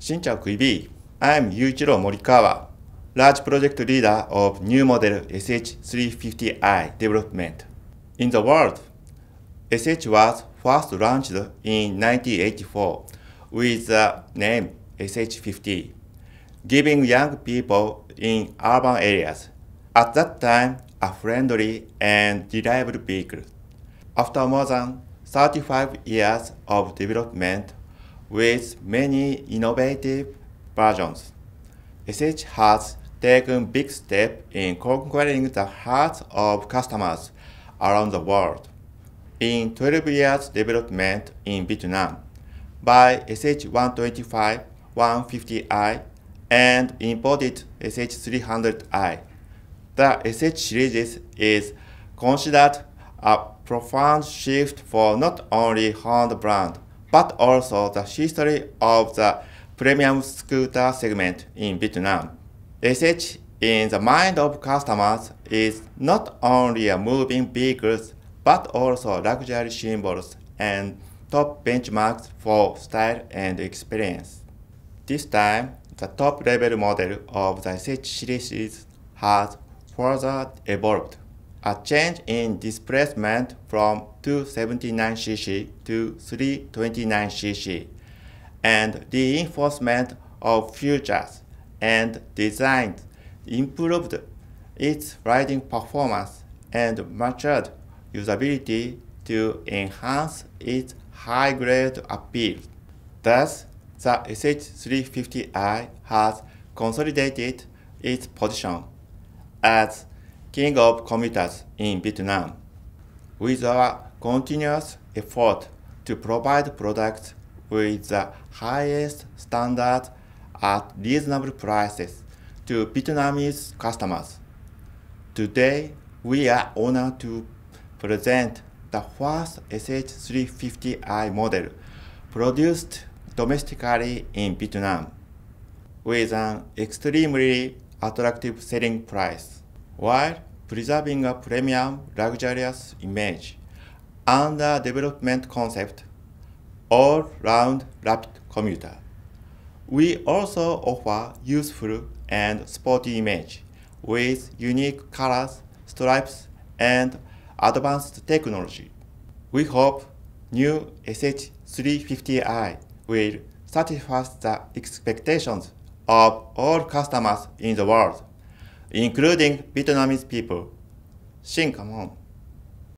Xin vị. I'm Yuichiro Morikawa, large project leader of new model SH350i development. In the world, SH was first launched in 1984 with the name SH50, giving young people in urban areas at that time a friendly and reliable vehicle. After more than 35 years of development with many innovative versions. SH has taken big step in conquering the hearts of customers around the world. In 12 years development in Vietnam, by SH-125, 150i, and imported SH-300i, the SH series is considered a profound shift for not only Honda brand, but also the history of the premium scooter segment in Vietnam. Research in the mind of customers is not only a moving vehicles, but also luxury symbols and top benchmarks for style and experience. This time, the top-level model of the Sechi series has further evolved a change in displacement from 279cc to 329cc, and reinforcement of features and designs improved its riding performance and matured usability to enhance its high-grade appeal. Thus, the SH350i has consolidated its position as king of commuters in Vietnam. With our continuous effort to provide products with the highest standards at reasonable prices to Vietnamese customers. Today, we are honored to present the first SH350i model produced domestically in Vietnam with an extremely attractive selling price while preserving a premium luxurious image and a development concept all-round rapid commuter. We also offer useful and sporty image with unique colors, stripes, and advanced technology. We hope new SH350i will satisfy the expectations of all customers in the world including Vietnamese people. Shin, come